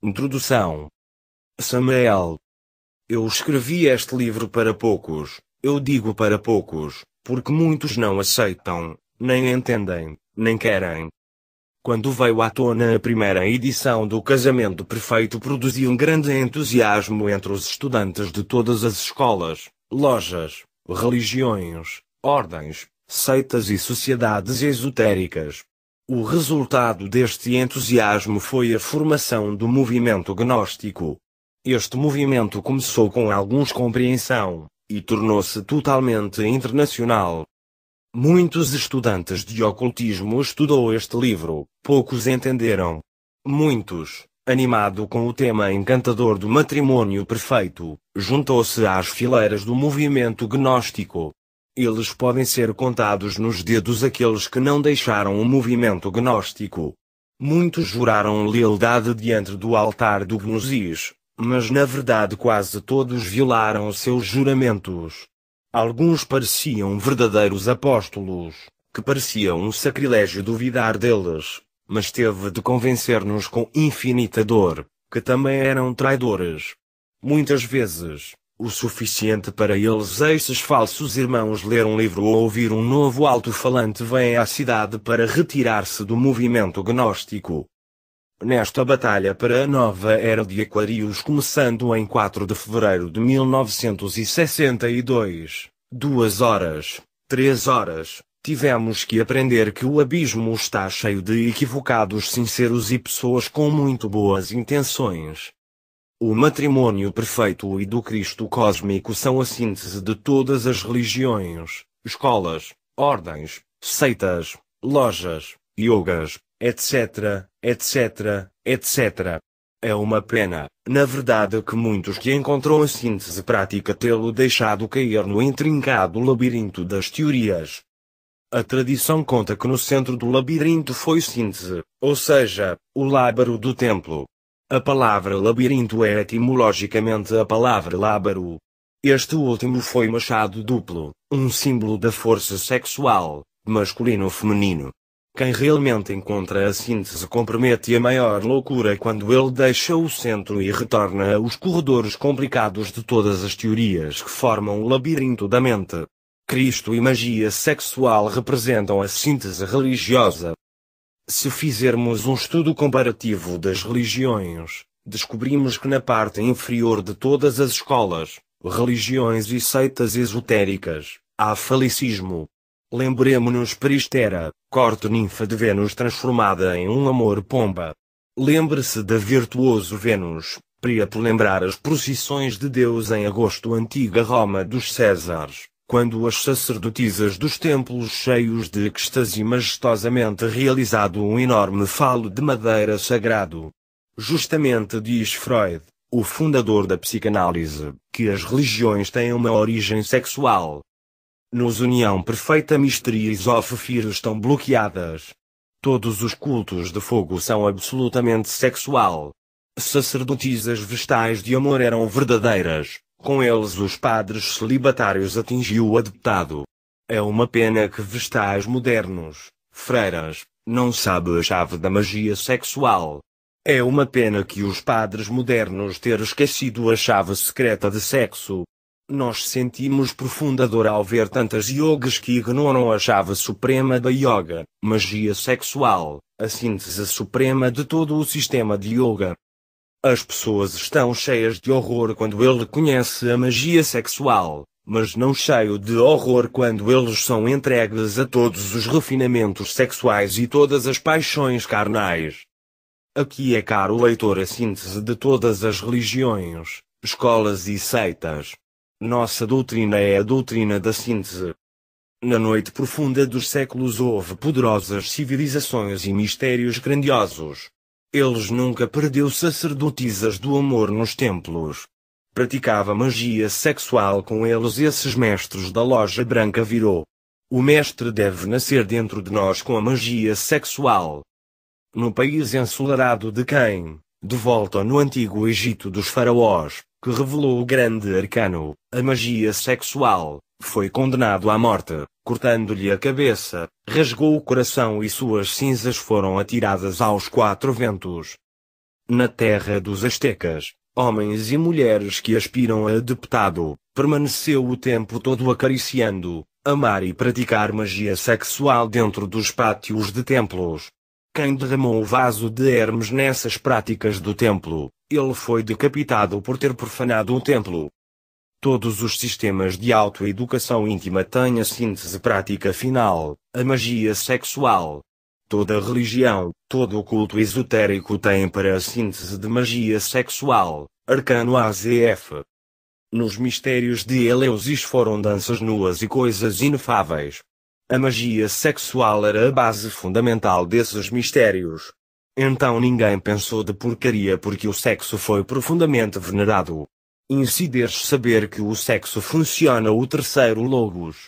Introdução. Samuel. Eu escrevi este livro para poucos, eu digo para poucos, porque muitos não aceitam, nem entendem, nem querem. Quando veio à tona a primeira edição do Casamento Perfeito produziu um grande entusiasmo entre os estudantes de todas as escolas, lojas, religiões, ordens, seitas e sociedades esotéricas. O resultado deste entusiasmo foi a formação do movimento gnóstico. Este movimento começou com alguns compreensão, e tornou-se totalmente internacional. Muitos estudantes de ocultismo estudou este livro, poucos entenderam. Muitos, animado com o tema encantador do matrimônio perfeito, juntou-se às fileiras do movimento gnóstico eles podem ser contados nos dedos aqueles que não deixaram o movimento gnóstico. Muitos juraram lealdade diante do altar do Gnosis, mas na verdade quase todos violaram seus juramentos. Alguns pareciam verdadeiros apóstolos, que parecia um sacrilégio duvidar deles, mas teve de convencer-nos com infinita dor, que também eram traidores. Muitas vezes, o suficiente para eles esses falsos irmãos ler um livro ou ouvir um novo alto-falante vem à cidade para retirar-se do movimento gnóstico. Nesta batalha para a nova era de Aquarius começando em 4 de fevereiro de 1962, duas horas, três horas, tivemos que aprender que o abismo está cheio de equivocados sinceros e pessoas com muito boas intenções o matrimônio perfeito e do Cristo cósmico são a síntese de todas as religiões, escolas, ordens, seitas, lojas, yogas, etc., etc., etc. É uma pena, na verdade, que muitos que encontram a síntese prática tê-lo deixado cair no intrincado labirinto das teorias. A tradição conta que no centro do labirinto foi síntese, ou seja, o lábaro do templo, a palavra labirinto é etimologicamente a palavra lábaro. Este último foi machado duplo, um símbolo da força sexual, masculino feminino. Quem realmente encontra a síntese compromete a maior loucura quando ele deixa o centro e retorna aos corredores complicados de todas as teorias que formam o labirinto da mente. Cristo e magia sexual representam a síntese religiosa. Se fizermos um estudo comparativo das religiões, descobrimos que na parte inferior de todas as escolas, religiões e seitas esotéricas, há falicismo. Lembremo-nos Peristera, corte ninfa de Vênus transformada em um amor-pomba. Lembre-se da virtuoso Vênus, Priapo lembrar as procissões de Deus em agosto antiga Roma dos Césares, quando as sacerdotisas dos templos cheios de êxtase majestosamente realizado um enorme falo de madeira sagrado. Justamente diz Freud, o fundador da psicanálise, que as religiões têm uma origem sexual. Nos União Perfeita Mistria of estão bloqueadas. Todos os cultos de fogo são absolutamente sexual. Sacerdotisas vestais de amor eram verdadeiras, com eles os padres celibatários atingiu o adeptado. É uma pena que vestais modernos, freiras, não sabe a chave da magia sexual. É uma pena que os padres modernos ter esquecido a chave secreta de sexo. Nós sentimos profunda dor ao ver tantas yogas que ignoram a chave suprema da yoga, magia sexual, a síntese suprema de todo o sistema de yoga. As pessoas estão cheias de horror quando ele conhece a magia sexual, mas não cheio de horror quando eles são entregues a todos os refinamentos sexuais e todas as paixões carnais. Aqui é caro leitor a síntese de todas as religiões, escolas e seitas. Nossa doutrina é a doutrina da síntese. Na noite profunda dos séculos houve poderosas civilizações e mistérios grandiosos. Eles nunca perdeu sacerdotisas do amor nos templos. Praticava magia sexual com eles esses mestres da loja branca virou. O mestre deve nascer dentro de nós com a magia sexual. No país ensolarado de quem, de volta no antigo Egito dos faraós, que revelou o grande arcano, a magia sexual, foi condenado à morte, cortando-lhe a cabeça, rasgou o coração e suas cinzas foram atiradas aos quatro ventos. Na terra dos Aztecas, homens e mulheres que aspiram a deputado, permaneceu o tempo todo acariciando, amar e praticar magia sexual dentro dos pátios de templos. Quem derramou o vaso de Hermes nessas práticas do templo, ele foi decapitado por ter profanado o templo todos os sistemas de autoeducação íntima têm a síntese prática final, a magia sexual. Toda religião, todo o culto esotérico tem para a síntese de magia sexual, arcano AZF. Nos mistérios de Eleusis foram danças nuas e coisas inefáveis. A magia sexual era a base fundamental desses mistérios. Então ninguém pensou de porcaria porque o sexo foi profundamente venerado. Insideres saber que o sexo funciona o terceiro logos.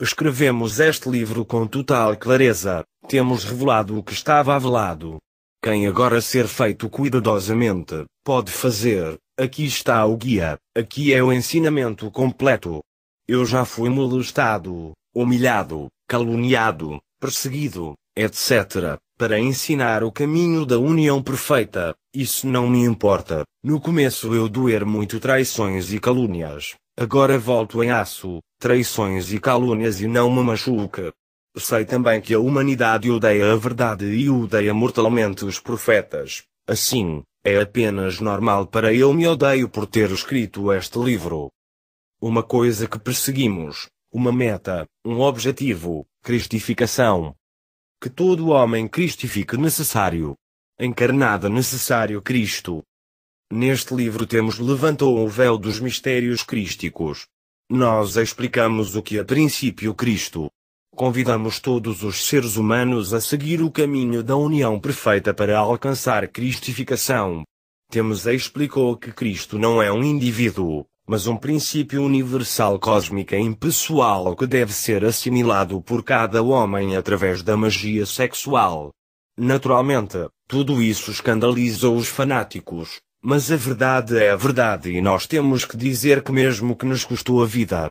Escrevemos este livro com total clareza, temos revelado o que estava velado. Quem agora ser feito cuidadosamente, pode fazer, aqui está o guia, aqui é o ensinamento completo. Eu já fui molestado, humilhado, caluniado, perseguido, etc para ensinar o caminho da união perfeita, isso não me importa. No começo eu doer muito traições e calúnias, agora volto em aço, traições e calúnias e não me machuca. Sei também que a humanidade odeia a verdade e odeia mortalmente os profetas. Assim, é apenas normal para eu me odeio por ter escrito este livro. Uma coisa que perseguimos, uma meta, um objetivo, cristificação, que todo homem cristifique necessário. Encarnada necessário Cristo. Neste livro temos levantou o véu dos mistérios crísticos. Nós explicamos o que a é princípio Cristo. Convidamos todos os seres humanos a seguir o caminho da união perfeita para alcançar cristificação. Temos explicou que Cristo não é um indivíduo, mas um princípio universal cósmico e impessoal que deve ser assimilado por cada homem através da magia sexual. Naturalmente, tudo isso escandaliza os fanáticos, mas a verdade é a verdade e nós temos que dizer que mesmo que nos custou a vida.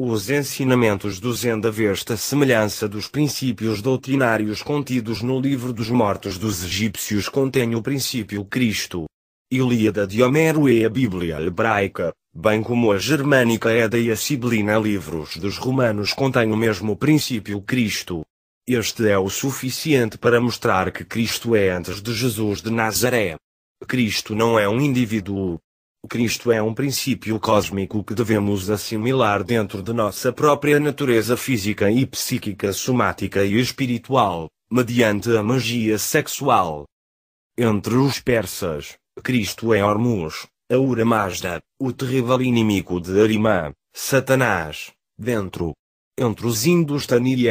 Os ensinamentos do Zen da Vesta semelhança dos princípios doutrinários contidos no Livro dos Mortos dos Egípcios contém o princípio Cristo. Ilíada de Homero e a Bíblia hebraica, bem como a germânica Eda é e a sibilina livros dos romanos contêm o mesmo princípio Cristo. Este é o suficiente para mostrar que Cristo é antes de Jesus de Nazaré. Cristo não é um indivíduo. Cristo é um princípio cósmico que devemos assimilar dentro de nossa própria natureza física e psíquica, somática e espiritual, mediante a magia sexual. Entre os persas, Cristo é Hormuz, Aura Mazda, o terrível inimigo de Arimã, Satanás, dentro. Entre os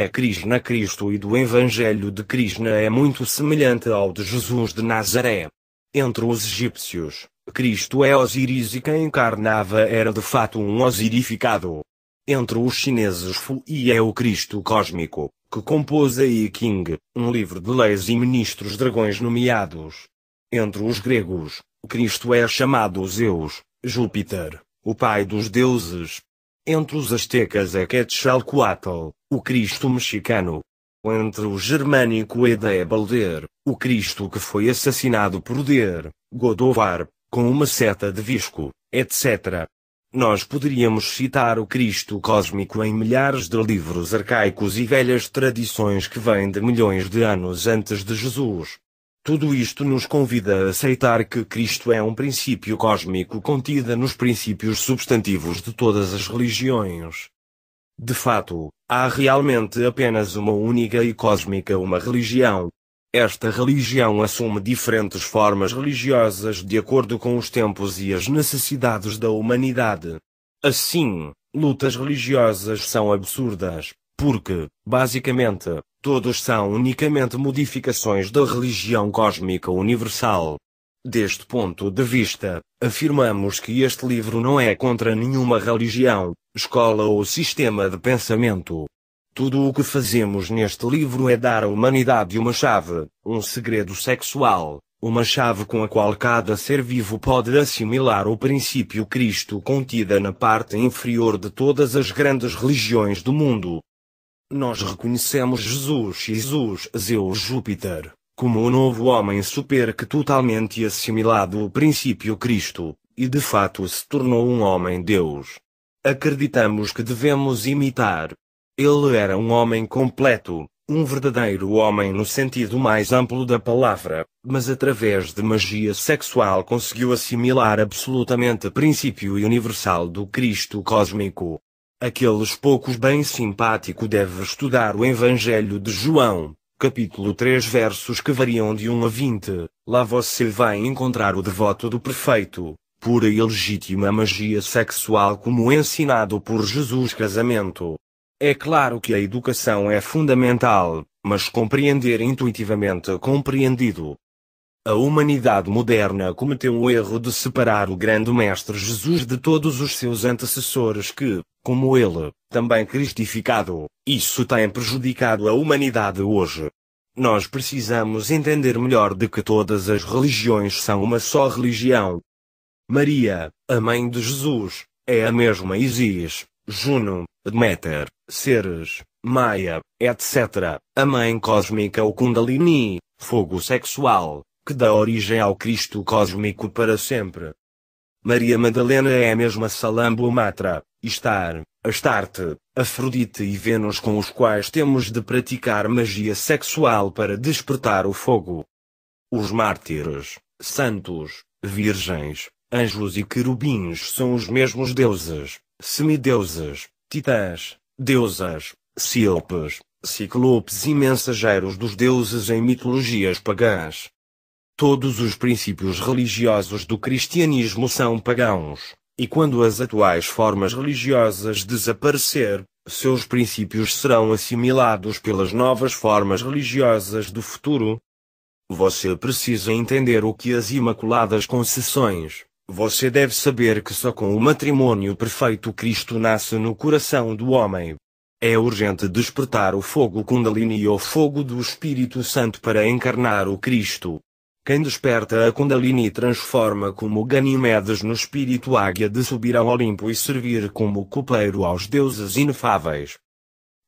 a Krishna Cristo e do Evangelho de Krishna é muito semelhante ao de Jesus de Nazaré. Entre os egípcios, Cristo é Osíris e quem encarnava era de fato um osirificado. Entre os chineses Fu Yi é o Cristo cósmico, que compôs a I King, um livro de leis e ministros dragões nomeados. Entre os gregos, Cristo é chamado Zeus, Júpiter, o pai dos deuses. Entre os astecas é Quetzalcoatl, o Cristo mexicano. Entre o germânico Eda é Balder, o Cristo que foi assassinado por Der, Godovar, com uma seta de visco, etc. Nós poderíamos citar o Cristo cósmico em milhares de livros arcaicos e velhas tradições que vêm de milhões de anos antes de Jesus. Tudo isto nos convida a aceitar que Cristo é um princípio cósmico contida nos princípios substantivos de todas as religiões. De fato, há realmente apenas uma única e cósmica uma religião. Esta religião assume diferentes formas religiosas de acordo com os tempos e as necessidades da humanidade. Assim, lutas religiosas são absurdas, porque, basicamente, todos são unicamente modificações da religião cósmica universal. Deste ponto de vista, afirmamos que este livro não é contra nenhuma religião, escola ou sistema de pensamento. Tudo o que fazemos neste livro é dar à humanidade uma chave, um segredo sexual, uma chave com a qual cada ser vivo pode assimilar o princípio Cristo contida na parte inferior de todas as grandes religiões do mundo. Nós reconhecemos Jesus Jesus Zeus Júpiter, como o novo homem super que totalmente assimilado o princípio Cristo, e de fato se tornou um homem Deus. Acreditamos que devemos imitar. Ele era um homem completo, um verdadeiro homem no sentido mais amplo da palavra, mas através de magia sexual conseguiu assimilar absolutamente o princípio universal do Cristo cósmico. Aqueles poucos bem simpático deve estudar o Evangelho de João, capítulo 3 versos que variam de 1 a 20. Lá você vai encontrar o devoto do prefeito, pura e legítima magia sexual como ensinado por Jesus casamento. É claro que a educação é fundamental, mas compreender intuitivamente é compreendido. A humanidade moderna cometeu o erro de separar o grande mestre Jesus de todos os seus antecessores que, como ele, também cristificado, isso tem prejudicado a humanidade hoje. Nós precisamos entender melhor de que todas as religiões são uma só religião. Maria, a mãe de Jesus, é a mesma Isis, Juno, Deméter, Ceres, Maia, etc., a mãe cósmica ou Kundalini, fogo sexual, que dá origem ao Cristo cósmico para sempre. Maria Madalena é a mesma Matra, Estar, Astarte, Afrodite e Vênus com os quais temos de praticar magia sexual para despertar o fogo. Os mártires, santos, virgens, anjos e querubins são os mesmos deuses, semideuses, titãs, deusas, silpes, ciclopes e mensageiros dos deuses em mitologias pagãs. Todos os princípios religiosos do cristianismo são pagãos, e quando as atuais formas religiosas desaparecer, seus princípios serão assimilados pelas novas formas religiosas do futuro. Você precisa entender o que as Imaculadas Concessões. Você deve saber que só com o matrimônio perfeito Cristo nasce no coração do homem. É urgente despertar o fogo Kundalini ou fogo do Espírito Santo para encarnar o Cristo. Quem desperta a Kundalini transforma como Ganimedes no espírito águia de subir ao Olimpo e servir como copeiro aos deuses inefáveis.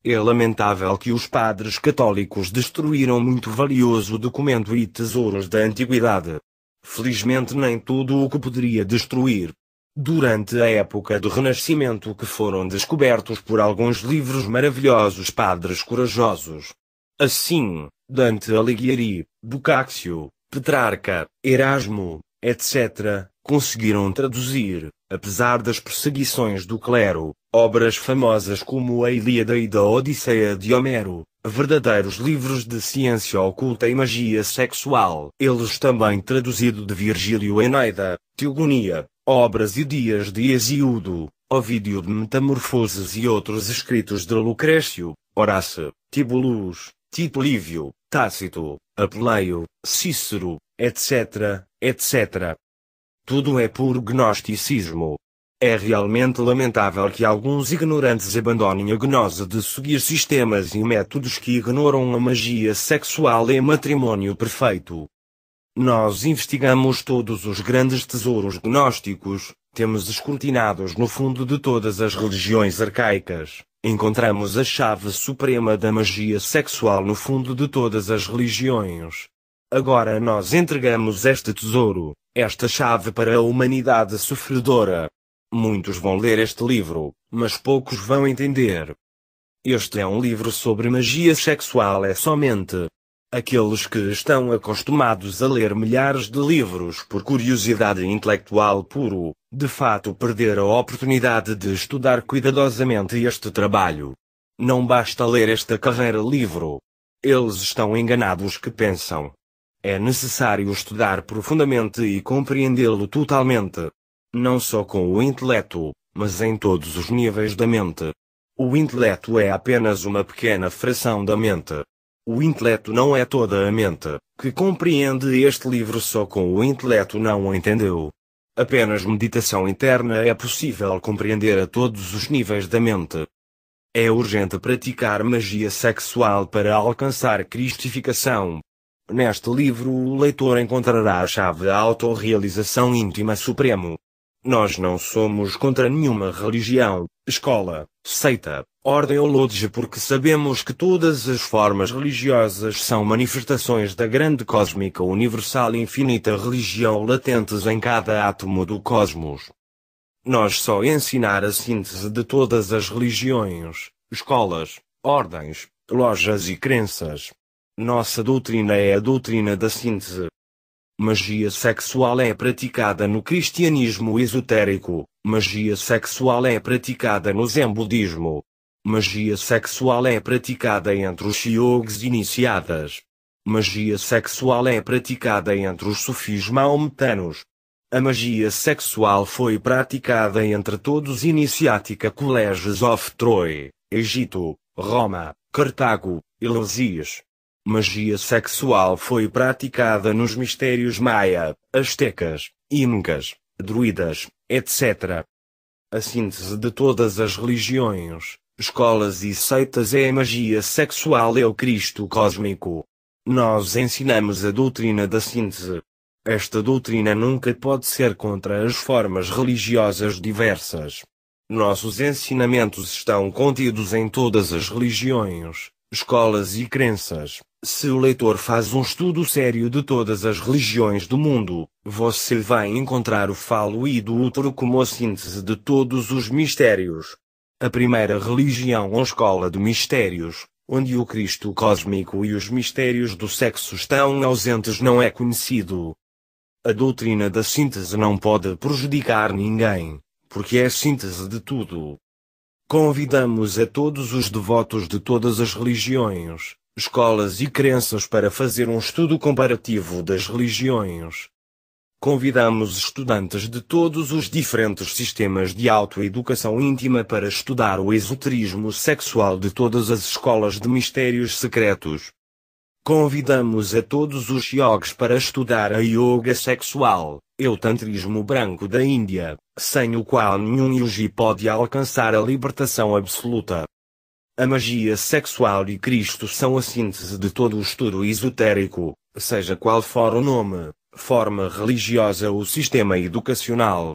É lamentável que os padres católicos destruíram muito valioso documento e tesouros da antiguidade. Felizmente nem tudo o que poderia destruir. Durante a época do Renascimento que foram descobertos por alguns livros maravilhosos padres corajosos. Assim, Dante Alighieri, Boccaccio, Petrarca, Erasmo, etc., conseguiram traduzir, apesar das perseguições do clero, obras famosas como a Ilíada e da Odisseia de Homero, verdadeiros livros de ciência oculta e magia sexual. Eles também traduzido de Virgílio Eneida, Teogonia, obras e dias de Hesíodo, Ovídio de Metamorfoses e outros escritos de Lucrécio, Horácio, Tibulus, Tito Lívio, Tácito, Apeleio, Cícero, etc., etc. Tudo é puro gnosticismo. É realmente lamentável que alguns ignorantes abandonem a gnose de seguir sistemas e métodos que ignoram a magia sexual e matrimônio perfeito. Nós investigamos todos os grandes tesouros gnósticos, temos escrutinados no fundo de todas as religiões arcaicas, encontramos a chave suprema da magia sexual no fundo de todas as religiões. Agora nós entregamos este tesouro, esta chave para a humanidade sofredora. Muitos vão ler este livro, mas poucos vão entender. Este é um livro sobre magia sexual, é somente Aqueles que estão acostumados a ler milhares de livros por curiosidade intelectual puro, de fato perder a oportunidade de estudar cuidadosamente este trabalho. Não basta ler esta carreira livro. Eles estão enganados que pensam. É necessário estudar profundamente e compreendê-lo totalmente. Não só com o intelecto, mas em todos os níveis da mente. O intelecto é apenas uma pequena fração da mente. O intelecto não é toda a mente, que compreende este livro só com o intelecto não o entendeu. Apenas meditação interna é possível compreender a todos os níveis da mente. É urgente praticar magia sexual para alcançar cristificação. Neste livro o leitor encontrará a chave da autorrealização íntima supremo. Nós não somos contra nenhuma religião, escola, seita, ordem ou loja porque sabemos que todas as formas religiosas são manifestações da grande cósmica universal infinita religião latentes em cada átomo do cosmos. Nós só ensinar a síntese de todas as religiões, escolas, ordens, lojas e crenças. Nossa doutrina é a doutrina da síntese, Magia sexual é praticada no cristianismo esotérico. Magia sexual é praticada no zen budismo. Magia sexual é praticada entre os yogis iniciadas. Magia sexual é praticada entre os sufis maometanos. A magia sexual foi praticada entre todos iniciática colégios of Troy, Egito, Roma, Cartago, Eleusis, Magia sexual foi praticada nos mistérios maia, astecas, incas, druidas, etc. A síntese de todas as religiões, escolas e seitas é a magia sexual é o Cristo cósmico. Nós ensinamos a doutrina da síntese. Esta doutrina nunca pode ser contra as formas religiosas diversas. Nossos ensinamentos estão contidos em todas as religiões, escolas e crenças. Se o leitor faz um estudo sério de todas as religiões do mundo, você vai encontrar o falo e do útero como a síntese de todos os mistérios. A primeira religião ou é escola de mistérios, onde o Cristo cósmico e os mistérios do sexo estão ausentes, não é conhecido. A doutrina da síntese não pode prejudicar ninguém, porque é síntese de tudo. Convidamos a todos os devotos de todas as religiões, escolas e crenças para fazer um estudo comparativo das religiões. Convidamos estudantes de todos os diferentes sistemas de autoeducação íntima para estudar o esoterismo sexual de todas as escolas de mistérios secretos. Convidamos a todos os yogis para estudar a yoga sexual, o tantrismo branco da Índia, sem o qual nenhum yogi pode alcançar a libertação absoluta. A magia sexual e Cristo são a síntese de todo o estudo esotérico, seja qual for o nome, forma religiosa ou sistema educacional.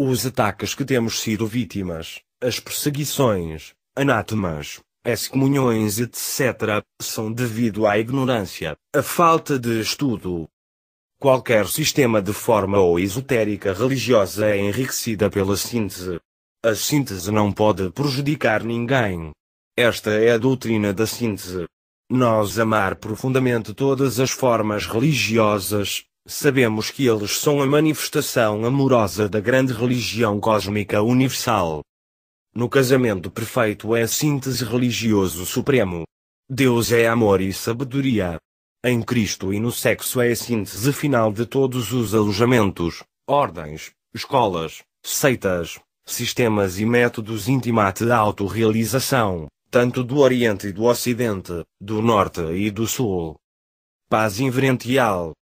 Os ataques que temos sido vítimas, as perseguições, anátemas, as comunhões, etc., são devido à ignorância, à falta de estudo. Qualquer sistema de forma ou esotérica religiosa é enriquecida pela síntese. A síntese não pode prejudicar ninguém. Esta é a doutrina da síntese. Nós amar profundamente todas as formas religiosas, sabemos que eles são a manifestação amorosa da grande religião cósmica universal. No casamento perfeito é a síntese religioso supremo. Deus é amor e sabedoria. Em Cristo e no sexo é a síntese final de todos os alojamentos, ordens, escolas, seitas, sistemas e métodos intimate de autorrealização, tanto do Oriente e do Ocidente, do Norte e do Sul. Paz inverential,